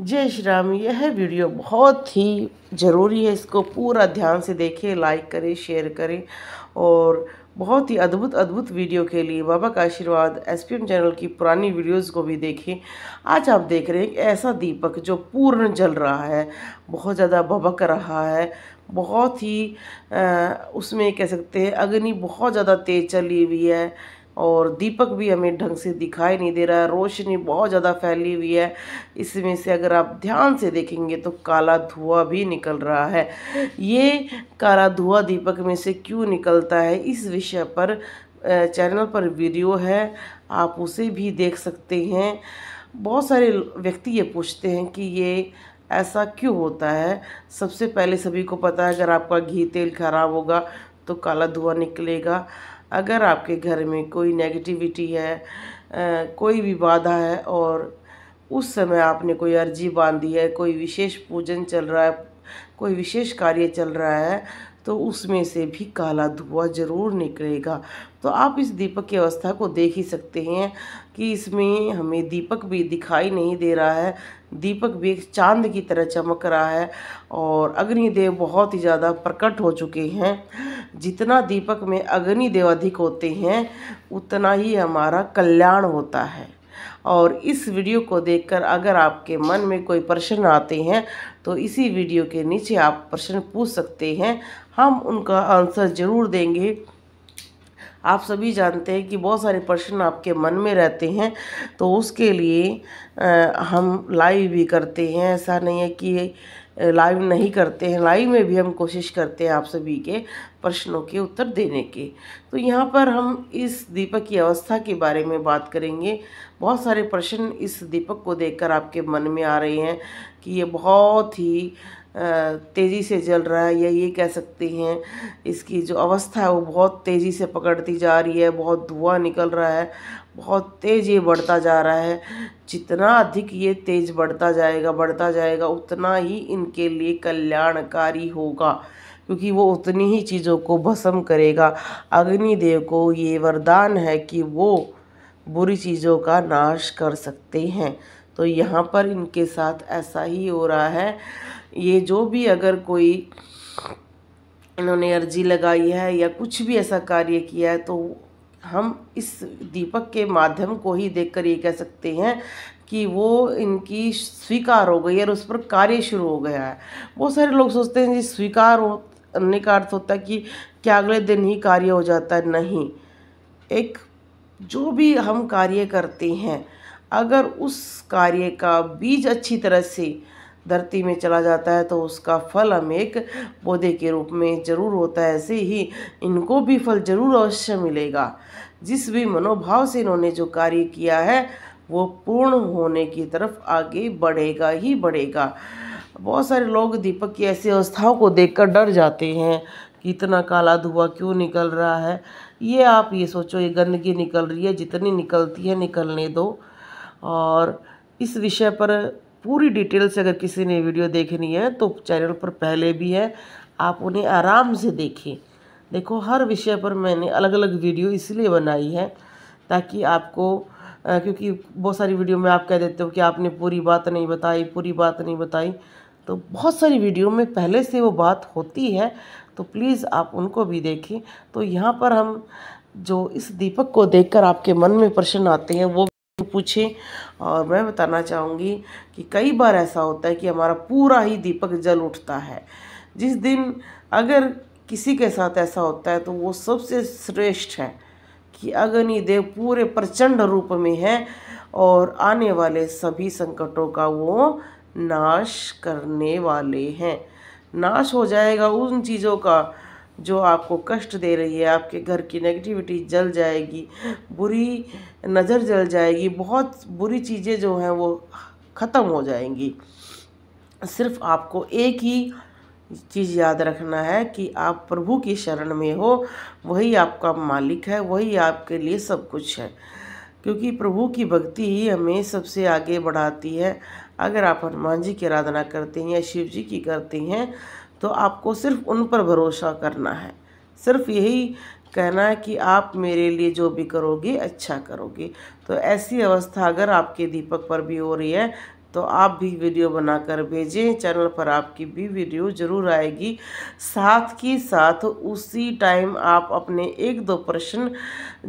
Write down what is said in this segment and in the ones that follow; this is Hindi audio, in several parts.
जय श्री राम यह वीडियो बहुत ही ज़रूरी है इसको पूरा ध्यान से देखें लाइक करें शेयर करें और बहुत ही अद्भुत अद्भुत वीडियो के लिए बाबा का आशीर्वाद एसपीएम चैनल की पुरानी वीडियोस को भी देखें आज आप देख रहे हैं एक ऐसा दीपक जो पूर्ण जल रहा है बहुत ज़्यादा बबक रहा है बहुत ही आ, उसमें कह सकते हैं अग्नि बहुत ज़्यादा तेज चली हुई है और दीपक भी हमें ढंग से दिखाई नहीं दे रहा है रोशनी बहुत ज़्यादा फैली हुई है इसमें से अगर आप ध्यान से देखेंगे तो काला धुआं भी निकल रहा है ये काला धुआं दीपक में से क्यों निकलता है इस विषय पर चैनल पर वीडियो है आप उसे भी देख सकते हैं बहुत सारे व्यक्ति ये पूछते हैं कि ये ऐसा क्यों होता है सबसे पहले सभी को पता है अगर आपका घी तेल खराब होगा तो काला धुआं निकलेगा अगर आपके घर में कोई नेगेटिविटी है कोई भी बाधा है और उस समय आपने कोई अर्जी बांधी है कोई विशेष पूजन चल रहा है कोई विशेष कार्य चल रहा है तो उसमें से भी काला धुआं जरूर निकलेगा तो आप इस दीपक की अवस्था को देख ही सकते हैं कि इसमें हमें दीपक भी दिखाई नहीं दे रहा है दीपक भी एक चांद की तरह चमक रहा है और अग्निदेव बहुत ही ज़्यादा प्रकट हो चुके हैं जितना दीपक में अग्निदेव अधिक होते हैं उतना ही हमारा कल्याण होता है और इस वीडियो को देखकर अगर आपके मन में कोई प्रश्न आते हैं तो इसी वीडियो के नीचे आप प्रश्न पूछ सकते हैं हम उनका आंसर ज़रूर देंगे आप सभी जानते हैं कि बहुत सारे प्रश्न आपके मन में रहते हैं तो उसके लिए आ, हम लाइव भी करते हैं ऐसा नहीं है कि लाइव नहीं करते हैं लाइव में भी हम कोशिश करते हैं आप सभी के प्रश्नों के उत्तर देने के तो यहाँ पर हम इस दीपक की अवस्था के बारे में बात करेंगे बहुत सारे प्रश्न इस दीपक को देखकर आपके मन में आ रहे हैं कि ये बहुत ही तेज़ी से जल रहा है या ये कह सकते हैं इसकी जो अवस्था है वो बहुत तेज़ी से पकड़ती जा रही है बहुत धुआं निकल रहा है बहुत तेज़ ये बढ़ता जा रहा है जितना अधिक ये तेज़ बढ़ता जाएगा बढ़ता जाएगा उतना ही इनके लिए कल्याणकारी होगा क्योंकि वो उतनी ही चीज़ों को भस्म करेगा अग्निदेव को ये वरदान है कि वो बुरी चीज़ों का नाश कर सकते हैं तो यहाँ पर इनके साथ ऐसा ही हो रहा है ये जो भी अगर कोई इन्होंने अर्जी लगाई है या कुछ भी ऐसा कार्य किया है तो हम इस दीपक के माध्यम को ही देखकर ये कह सकते हैं कि वो इनकी स्वीकार हो गई है और उस पर कार्य शुरू हो गया है बहुत सारे लोग सोचते हैं जी स्वीकार अन्य का अर्थ होता है कि क्या अगले दिन ही कार्य हो जाता है नहीं एक जो भी हम कार्य करते हैं अगर उस कार्य का बीज अच्छी तरह से धरती में चला जाता है तो उसका फल हम एक पौधे के रूप में जरूर होता है ऐसे ही इनको भी फल जरूर अवश्य मिलेगा जिस भी मनोभाव से इन्होंने जो कार्य किया है वो पूर्ण होने की तरफ आगे बढ़ेगा ही बढ़ेगा बहुत सारे लोग दीपक की ऐसी अवस्थाओं को देखकर डर जाते हैं कि इतना काला धुआं क्यों निकल रहा है ये आप ये सोचो ये गंदगी निकल रही है जितनी निकलती है निकलने दो और इस विषय पर पूरी डिटेल से अगर किसी ने वीडियो देखनी है तो चैनल पर पहले भी है आप उन्हें आराम से देखें देखो हर विषय पर मैंने अलग अलग वीडियो इसलिए बनाई है ताकि आपको आ, क्योंकि बहुत सारी वीडियो में आप कह देते हो कि आपने पूरी बात नहीं बताई पूरी बात नहीं बताई तो बहुत सारी वीडियो में पहले से वो बात होती है तो प्लीज़ आप उनको भी देखें तो यहाँ पर हम जो इस दीपक को देखकर आपके मन में प्रश्न आते हैं वो पूछे और मैं बताना चाहूँगी कि कई बार ऐसा होता है कि हमारा पूरा ही दीपक जल उठता है जिस दिन अगर किसी के साथ ऐसा होता है तो वो सबसे श्रेष्ठ है कि अग्निदेव पूरे प्रचंड रूप में है और आने वाले सभी संकटों का वो नाश करने वाले हैं नाश हो जाएगा उन चीज़ों का जो आपको कष्ट दे रही है आपके घर की नेगेटिविटी जल जाएगी बुरी नज़र जल जाएगी बहुत बुरी चीज़ें जो हैं वो ख़त्म हो जाएंगी सिर्फ आपको एक ही चीज़ याद रखना है कि आप प्रभु की शरण में हो वही आपका मालिक है वही आपके लिए सब कुछ है क्योंकि प्रभु की भक्ति ही हमें सबसे आगे बढ़ाती है अगर आप हनुमान जी की आराधना करते हैं या शिव जी की करते हैं तो आपको सिर्फ उन पर भरोसा करना है सिर्फ यही कहना है कि आप मेरे लिए जो भी करोगे अच्छा करोगे तो ऐसी अवस्था अगर आपके दीपक पर भी हो रही है तो आप भी वीडियो बनाकर भेजें चैनल पर आपकी भी वीडियो ज़रूर आएगी साथ के साथ उसी टाइम आप अपने एक दो प्रश्न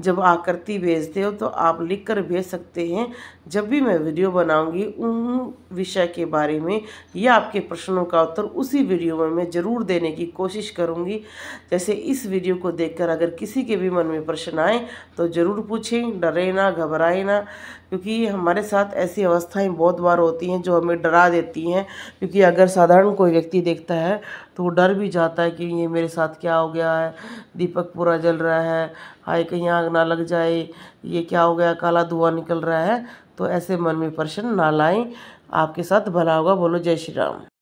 जब आकृति भेजते हो तो आप लिख कर भेज सकते हैं जब भी मैं वीडियो बनाऊंगी उन विषय के बारे में या आपके प्रश्नों का उत्तर उसी वीडियो में मैं ज़रूर देने की कोशिश करूंगी जैसे इस वीडियो को देख अगर किसी के भी मन में प्रश्न आए तो ज़रूर पूछें डरे ना घबराए ना क्योंकि हमारे साथ ऐसी अवस्थाएँ बहुत बार होती होती हैं जो हमें डरा देती हैं क्योंकि अगर साधारण कोई व्यक्ति देखता है तो वो डर भी जाता है कि ये मेरे साथ क्या हो गया है दीपक पूरा जल रहा है हाय कहीं आग ना लग जाए ये क्या हो गया काला धुआं निकल रहा है तो ऐसे मन में प्रश्न ना लाएँ आपके साथ भला होगा बोलो जय श्री राम